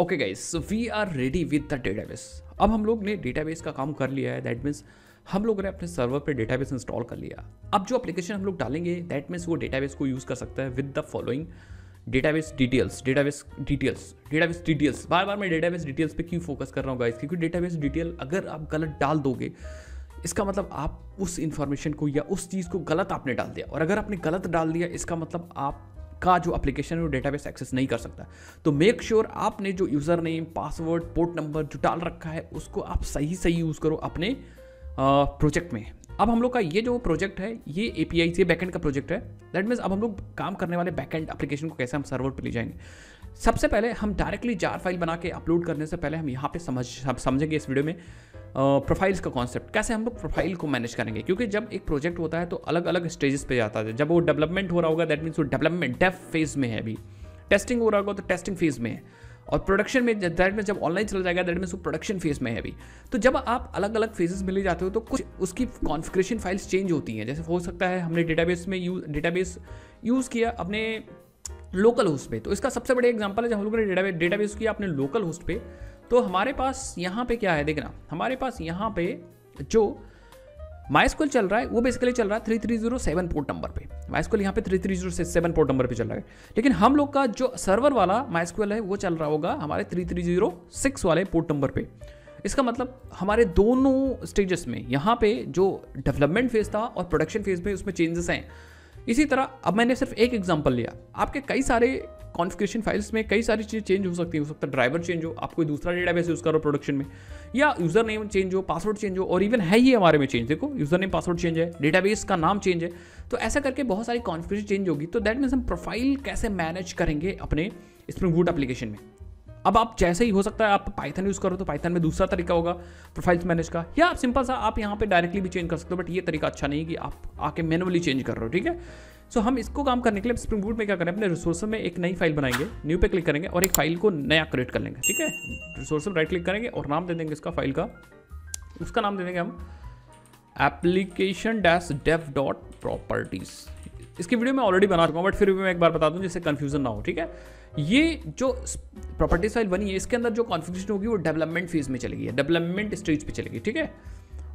Okay guys so we are ready with the database अब हम लोग ने डेटाबेस का काम कर लिया है दैट मीन्स हम लोगों ने अपने सर्वर पे डेटाबेस इंस्टॉल कर लिया अब जो एप्लीकेशन हम लोग डालेंगे दैट मीन्स वो डेटाबेस को यूज़ कर सकता है with the following database details database details database details बार बार मैं डेटाबेस डिटेल्स पे क्यों फोकस कर रहा हूँ गाइस क्योंकि डेटाबेस डिटेल अगर आप गलत डाल दोगे इसका मतलब आप उस इन्फॉर्मेशन को या उस चीज़ को गलत आपने डाल दिया और अगर आपने गलत डाल दिया इसका मतलब आप का जो एप्लीकेशन है वो डेटाबेस एक्सेस नहीं कर सकता तो मेक श्योर sure आपने जो user name password port number जो डाल रखा है उसको आप सही सही यूज़ करो अपने प्रोजेक्ट में अब हम लोग का ये जो प्रोजेक्ट है ये ए पी आई से बैकेंड का प्रोजेक्ट है दैट मीन्स अब हम लोग काम करने वाले बैकेंड एप्लीकेशन को कैसे हम सर्वर पर ले जाएंगे सबसे पहले हम डायरेक्टली जार फाइल बना के अपलोड करने से पहले हम यहाँ पे समझ समझेंगे इस वीडियो में प्रोफाइल्स का कॉन्सेप्ट कैसे हम लोग प्रोफाइल को मैनेज करेंगे क्योंकि जब एक प्रोजेक्ट होता है तो अलग अलग स्टेजेस पे जाता है जब वो डेवलपमेंट हो रहा होगा दैट मीन्स वो डेवलपमेंट डेफ फेज में है अभी टेस्टिंग हो रहा होगा तो टेस्टिंग फेज में है और प्रोडक्शन में दैट में जब ऑनलाइन चला जाएगा दैट में वो प्रोडक्शन फेज में है अभी तो जब आप अलग अलग फेजेस में ले जाते हो तो कुछ उसकी कॉन्फिग्रेशन फाइल्स चेंज होती हैं जैसे हो सकता है हमने डेटाबेस में यूज डेटाबेस यूज़ किया अपने लोकल होस्ट पे तो इसका सबसे बड़ा एग्जांपल है जब हम लोगों ने डेटाबेस डेटाबेस किया अपने लोकल होस्ट पे तो हमारे पास यहाँ पे क्या है देखना हमारे पास यहाँ पे जो माइस्कुल चल रहा है वो बेसिकली चल रहा है three three zero seven port number पे माइस्कुल यहाँ पे three three zero seven port number पे चल रहा है लेकिन हम लोग का जो सर्वर वाला माइस्कुल है वो चल रहा होगा हमारे थ्री थ्री जीरो सिक्स वाले पोर्ट नंबर पे इसका मतलब हमारे दोनों स्टेजेस में यहाँ पे जो डेवलपमेंट फेज था और प्रोडक्शन फेज में उसमें चेंजेस हैं इसी तरह अब मैंने सिर्फ एक एग्जाम्पल लिया आपके कई सारे कॉन्फ़िगरेशन फाइल्स में कई सारी चीज़ें चेंज हो सकती है हो सकता है ड्राइवर चेंज हो आप कोई दूसरा डेटाबेस यूज़ करो प्रोडक्शन में या यूज़र नेम चेंज हो पासवर्ड चेंज हो और इवन है ही हमारे में चेंज देखो यूज़र नेम पासवर्ड चेंज है डेटाबेस का नाम चेंज है तो ऐसा करके बहुत सारी कॉन्फ़िगरेशन चेंज होगी तो दैट मीन्स हम प्रोफाइल कैसे मैनेज करेंगे अपने स्प्रिंग बूट एप्लीकेशन में अब आप जैसे ही हो सकता है आप पाइथन यूज़ करो तो पाइथन में दूसरा तरीका होगा प्रोफाइल्स मैनेज का या आप सिंपल सा आप यहाँ पे डायरेक्टली भी चेंज कर सकते हो बट ये तरीका अच्छा नहीं है कि आप आके मैनुअली चेंज कर रहे हो ठीक है सो हम इसको काम करने के लिए स्प्रिंग बूट में क्या करें अपने रिसोर्स में एक नई फाइल बनाएंगे न्यू पे क्लिक करेंगे और एक फाइल को नया क्रिएट कर लेंगे ठीक है रिसोर्स में राइट क्लिक करेंगे और नाम दे देंगे इसका फाइल का उसका नाम दे देंगे हम application dash dev dot properties इसकी वीडियो मैं ऑलरेडी बना चुका हूँ बट फिर भी मैं एक बार बता दूँ जिससे कन्फ्यूजन ना हो ठीक है ये जो प्रॉपर्टी फाइल बनी है इसके अंदर जो कॉन्फ़िगरेशन होगी वो डेवलपमेंट फेज में चलेगी डेवलपमेंट स्टेज पे चलेगी ठीक है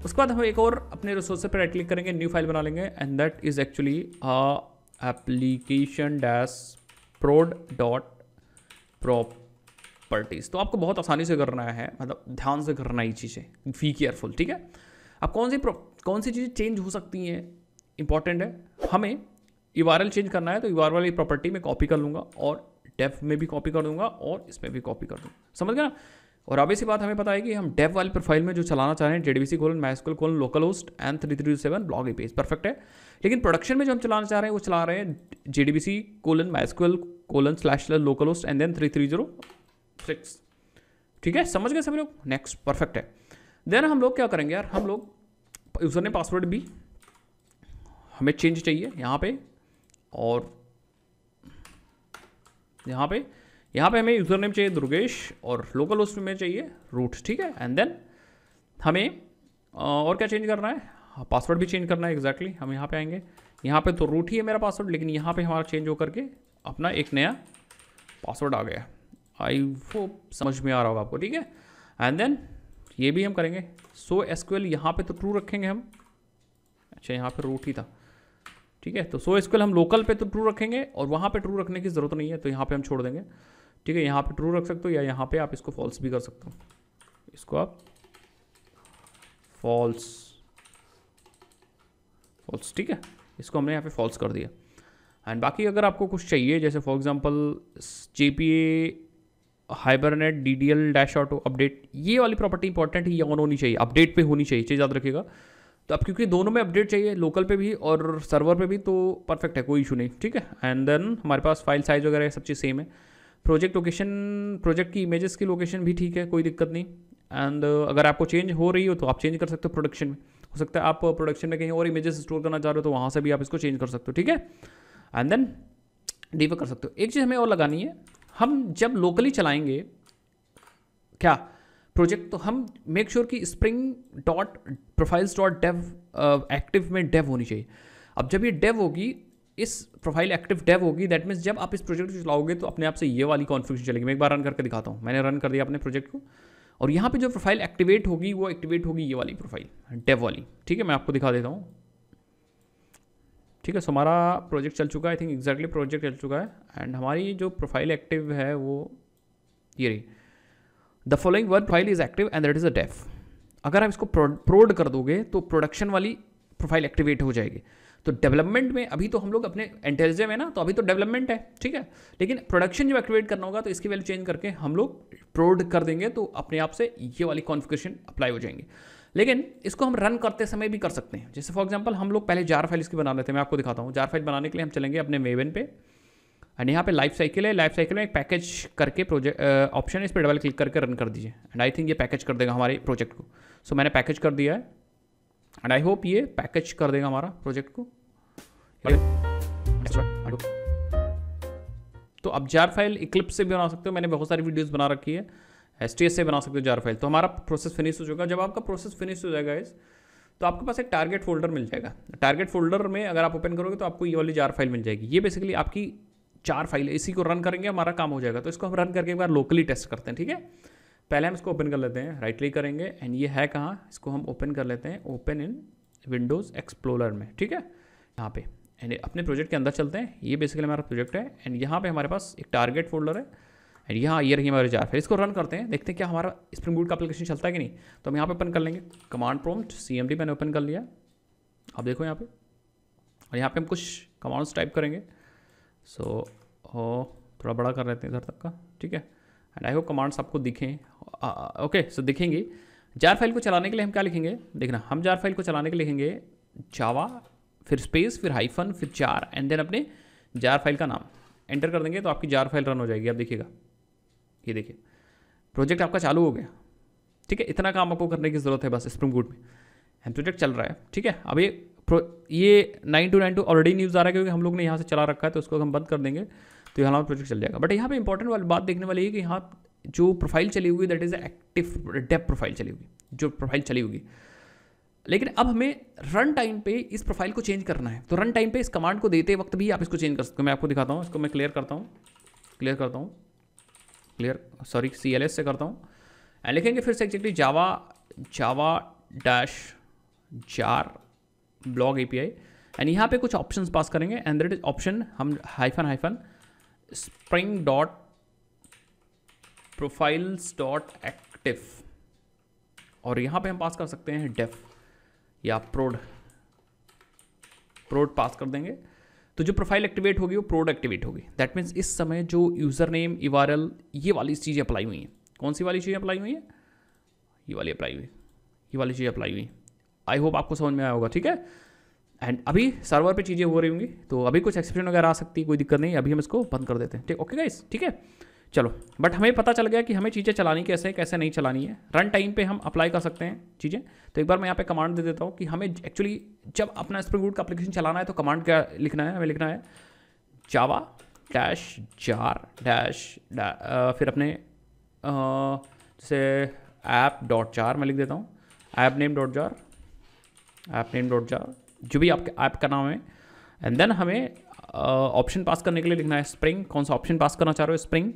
उसके बाद हम एक और अपने रिसोर्स पर राइट क्लिक करेंगे न्यू फाइल बना लेंगे and that is actually application dash prod dot properties तो आपको बहुत आसानी से करना है मतलब ध्यान से करना ये चीज़ें वी केयरफुल ठीक है अब कौन सी कौन सी चीज़ें चेंज हो सकती हैं इंपॉर्टेंट है हमें ई चेंज करना है तो यू वाली प्रॉपर्टी में कॉपी कर लूँगा और डेफ में भी कॉपी कर दूंगा और इसमें भी कॉपी कर दूंगा समझ गया ना और अब इसी बात हमें पता है कि हम डेफ वाली प्रोफाइल में जो चलाना चाह रहे हैं JDBC colon MySQL colon local host and three three seven blog a page perfect है लेकिन प्रोडक्शन में जो हम चलाना चाह रहे हैं वो चला रहे हैं J D C colon MySQL colon slash local host and then three three zero six ठीक है समझ गए सभी लोग नेक्स्ट परफेक्ट है देन हम लोग क्या करेंगे यार हम लोग यूज़र ने पासवर्ड भी हमें चेंज चाहिए यहाँ पे और यहाँ पे यहाँ पे हमें यूज़र नेम चाहिए दुर्गेश और लोकल होस्ट में चाहिए रूट ठीक है एंड देन हमें और क्या चेंज करना है पासवर्ड हाँ, भी चेंज करना है एग्जैक्टली exactly. हम यहाँ पे आएंगे यहाँ पे तो रूट ही है मेरा पासवर्ड लेकिन यहाँ पे हमारा चेंज होकर के अपना एक नया पासवर्ड आ गया आई वो समझ में आ रहा होगा आपको ठीक है एंड देन ये भी हम करेंगे सो एस क्यू एल यहाँ पर तो ट्रू रखेंगे हम अच्छा यहाँ पर रूट ही था ठीक है तो सो so हम लोकल पे तो ट्रू रखेंगे और वहाँ पे ट्रू रखने की ज़रूरत नहीं है तो यहाँ पे हम छोड़ देंगे ठीक है यहाँ पे ट्रू रख सकते हो या यहाँ पे आप इसको फॉल्स भी कर सकते हो इसको आप फॉल्स फॉल्स ठीक है इसको हमने यहाँ पे फॉल्स कर दिया एंड बाकी अगर आपको कुछ चाहिए जैसे for example J P A hibernate D D L dash auto update ये वाली प्रॉपर्टी इंपॉर्टेंट है ये ऑन होनी चाहिए अपडेट पे होनी चाहिए चीज़ याद रखिएगा तो अब क्योंकि दोनों में अपडेट चाहिए लोकल पे भी और सर्वर पे भी तो परफेक्ट है कोई इशू नहीं ठीक है एंड देन हमारे पास फाइल साइज़ वगैरह सब चीज़ सेम है प्रोजेक्ट लोकेशन प्रोजेक्ट की इमेजेस की लोकेशन भी ठीक है कोई दिक्कत नहीं एंड अगर आपको चेंज हो रही हो तो आप चेंज कर सकते हो प्रोडक्शन में हो सकता है आप प्रोडक्शन में कहीं और इमेजेस स्टोर करना चाह रहे हो तो वहाँ से भी आप इसको चेंज कर सकते हो ठीक है एंड देन डीवर कर सकते हो एक चीज़ हमें और लगानी है हम जब लोकली चलाएंगे क्या प्रोजेक्ट तो हम मेक श्योर sure कि Spring dot profiles dot dev active में डेव होनी चाहिए अब जब ये डेव होगी इस प्रोफाइल एक्टिव डेव होगी दैट मीन्स जब आप इस प्रोजेक्ट को चलाओगे तो अपने आप से ये वाली कॉन्फ्यूजन चलेगी मैं एक बार रन करके दिखाता हूँ मैंने रन कर दिया अपने प्रोजेक्ट को और यहाँ पे जो प्रोफाइल एक्टिवेट होगी वो एक्टिवेट होगी ये वाली प्रोफाइल डेव वाली ठीक है मैं आपको दिखा देता हूँ ठीक है सो हमारा प्रोजेक्ट चल चुका है आई थिंक एग्जैक्टली प्रोजेक्ट चल चुका है एंड हमारी जो प्रोफाइल एक्टिव है वो ये रही the following word file is active and that is a def अगर आप इसको प्रोड कर दोगे तो प्रोडक्शन वाली प्रोफाइल एक्टिवेट हो जाएगी तो डेवलपमेंट में अभी तो हम लोग अपने इंटेलिजेंस में ना तो अभी तो डेवलपमेंट है ठीक है लेकिन प्रोडक्शन जब एक्टिवेट करना होगा तो इसकी वैल्यू चेंज करके हम लोग प्रोड कर देंगे तो अपने आप से ये वाली कॉन्फ़िगरेशन अप्लाई हो जाएंगे लेकिन इसको हम रन करते समय भी कर सकते हैं जैसे फॉर एग्जाम्पल हम लोग पहले जार फाइल इसकी बना लेते हैं मैं आपको दिखाता हूँ जार फाइल बनाने के लिए हम चलेंगे अपने मेवन पे एंड यहाँ पे लाइफ साइकिल है लाइफ साइकिल में एक पैकेज करके प्रोजेक्ट ऑप्शन है इस पर डबल क्लिक करके रन कर दीजिए एंड आई थिंक ये पैकेज कर देगा हमारे प्रोजेक्ट को सो so, मैंने पैकेज कर दिया है एंड आई होप ये पैकेज कर देगा हमारा प्रोजेक्ट को तो आप जार फाइल इक्लिप्स से भी बना सकते हो मैंने बहुत सारी वीडियोज़ बना रखी है एस से बना सकते हो जार फाइल तो हमारा प्रोसेस फिनिश हो चुका जब आपका प्रोसेस फिनिश हो जाएगा इस तो आपके पास एक टारगेट फोल्डर मिल जाएगा टारगेट फोल्डर में अगर आप ओपन करोगे तो आपको ये वाली जार फाइल मिल जाएगी ये बेसिकली आपकी चार फाइल इसी को रन करेंगे हमारा काम हो जाएगा तो इसको हम रन करके एक बार लोकली टेस्ट करते हैं ठीक है पहले हम इसको ओपन कर लेते हैं राइट क्लिक करेंगे एंड ये है कहाँ इसको हम ओपन कर लेते हैं ओपन इन विंडोज़ एक्सप्लोरर में ठीक है यहाँ पे एंड अपने प्रोजेक्ट के अंदर चलते हैं ये बेसिकली हमारा प्रोजेक्ट है एंड यहाँ पे हमारे पास एक टारगेट फोल्डर है एंड यहाँ ये रही हमारे जार फिर इसको रन करते हैं देखते हैं क्या हमारा स्प्रिंग बूट का एप्लीकेशन चलता है कि नहीं तो हम यहाँ पर ओपन कर लेंगे कमांड प्रोम्ट सी मैंने ओपन कर लिया आप देखो यहाँ पर और यहाँ पर हम कुछ कमांड्स टाइप करेंगे सो हो थोड़ा बड़ा कर लेते हैं इधर तक का ठीक है एंड आई होप कमांड्स आपको दिखें ओके सो दिखेंगे जार फाइल को चलाने के लिए हम क्या लिखेंगे देखना हम जार फाइल को चलाने के लिए लिखेंगे जावा फिर स्पेस फिर हाइफन फिर जार एंड देन अपने जार फाइल का नाम एंटर कर देंगे तो आपकी जार फाइल रन हो जाएगी आप देखिएगा ये देखिए प्रोजेक्ट आपका चालू हो गया ठीक है इतना काम आपको करने की ज़रूरत है बस स्प्रिंग गुड में एंड प्रोजेक्ट चल रहा है ठीक है अभी ये nine two nine two already news आ रहा है क्योंकि हम लोग ने यहाँ से चला रखा है तो उसको हम बंद कर देंगे तो यहाँ प्रोजेक्ट चल जाएगा बट यहाँ पे इंपॉर्टेंट वाली बात देखने वाली है कि यहाँ जो प्रोफाइल चली हुई that is active dev profile चली हुई जो प्रोफाइल चली हुई लेकिन अब हमें रन टाइम पे इस प्रोफाइल को चेंज करना है तो रन टाइम पे इस कमांड को देते वक्त भी आप इसको चेंज कर सकते हो मैं आपको दिखाता हूँ इसको मैं क्लियर करता हूँ क्लियर करता हूँ clear sorry C L S से करता हूँ लिखेंगे फिर से exactly Java Java dash jar blog A P I and यहाँ पे कुछ ऑप्शन पास करेंगे एंड दैट इज ऑप्शन हम hyphen hyphen Spring dot profiles dot active और यहाँ पे हम पास कर सकते हैं डेफ या प्रोड प्रोड पास कर देंगे तो जो प्रोफाइल एक्टिवेट होगी वो प्रोड एक्टिवेट होगी दैट मीन्स इस समय जो यूज़र नेम इवारल ये वाली चीज़ें अप्लाई हुई हैं कौन सी वाली चीज़ें अप्लाई हुई हैं ये वाली अप्लाई हुई ये वाली चीज़ें अप्लाई हुई आई होप आपको समझ में आया होगा ठीक है एंड अभी सर्वर पे चीज़ें हो रही होंगी तो अभी कुछ एक्सप्रेशन वगैरह आ सकती है कोई दिक्कत नहीं अभी हम इसको बंद कर देते हैं ठीक ओके गाइस ठीक है चलो बट हमें पता चल गया कि हमें चीज़ें चलानी कैसे है कैसे नहीं चलानी है रन टाइम पे हम अप्लाई कर सकते हैं चीज़ें तो एक बार मैं यहाँ पे कमांड दे देता हूँ कि हमें एक्चुअली जब अपना स्प्रिंग बूट का एप्लीकेशन चलाना है तो कमांड क्या लिखना है हमें लिखना है जावा डैश जार डैश फिर अपने जैसे ऐप डॉट जार मैं लिख देता हूँ app name dot jar app name dot jar जो भी आपके ऐप का नाम है एंड देन हमें ऑप्शन पास करने के लिए लिखना है स्प्रिंग कौन सा ऑप्शन पास करना चाह रहे हो Spring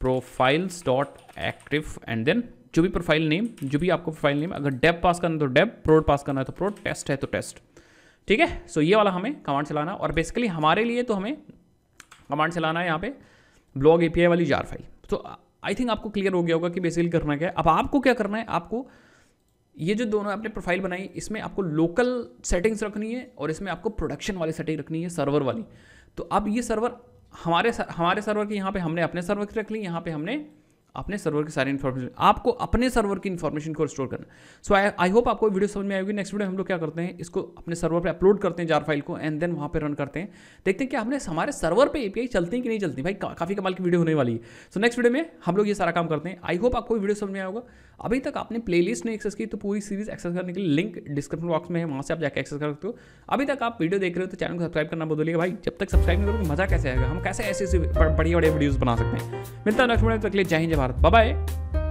profiles dot active and then जो भी प्रोफाइल नेम जो भी आपको प्रोफाइल नेम अगर डेब पास करना है तो डेब प्रोड पास करना है तो प्रोड टेस्ट है तो टेस्ट ठीक है सो ये वाला हमें कमांड चलाना और बेसिकली हमारे लिए तो हमें कमांड चलाना है यहाँ पे ब्लॉग ए वाली जार फाइल तो आई थिंक आपको क्लियर हो गया होगा कि बेसिकली करना क्या है अब आपको क्या करना है आपको ये जो दोनों आपने प्रोफाइल बनाई इसमें आपको लोकल सेटिंग्स रखनी है और इसमें आपको प्रोडक्शन वाली सेटिंग रखनी है सर्वर वाली तो अब ये सर्वर हमारे हमारे सर्वर के यहाँ पे हमने अपने सर्वर रख ली यहाँ पे हमने अपने सर्वर की सारी इन्फॉर्मेशन आपको अपने सर्वर की इन्फॉर्मेशन को स्टोर करना सो आई आई होप आपको वीडियो समझ में आएगी नेक्स्ट वीडियो हम लोग क्या करते हैं इसको अपने सर्वर पे अपलोड करते हैं जार फाइल को एंड देन वहाँ पे रन करते हैं देखते हैं कि हमने हमारे सर्वर पे एपीआई चलती है कि नहीं चलती भाई का, काफ़ी कमाल की वीडियो होने वाली है सो नेक्स्ट वीडियो में हम लोग ये सारा काम करते हैं आई होप आपको वीडियो समझ में आएगा अभी तक आपने प्ले लिस्ट नहीं एक्सेस की तो पूरी सीरीज एक्सेस करने के लिए लिंक डिस्क्रिप्शन बॉक्स में है वहाँ से आप जाकर एक्सेस कर सकते हो अभी तक आप वीडियो देख रहे हो तो चैनल को सब्सक्राइब करना बोलिएगा भाई जब तक सब्सक्राइब नहीं करोगे मजा कैसे आएगा हम कैसे ऐसे बढ़िया बड़े वीडियोज़ बना सकते हैं मिलता है नेक्स्ट वीडियो तक लिए जय हिंद भारत बाय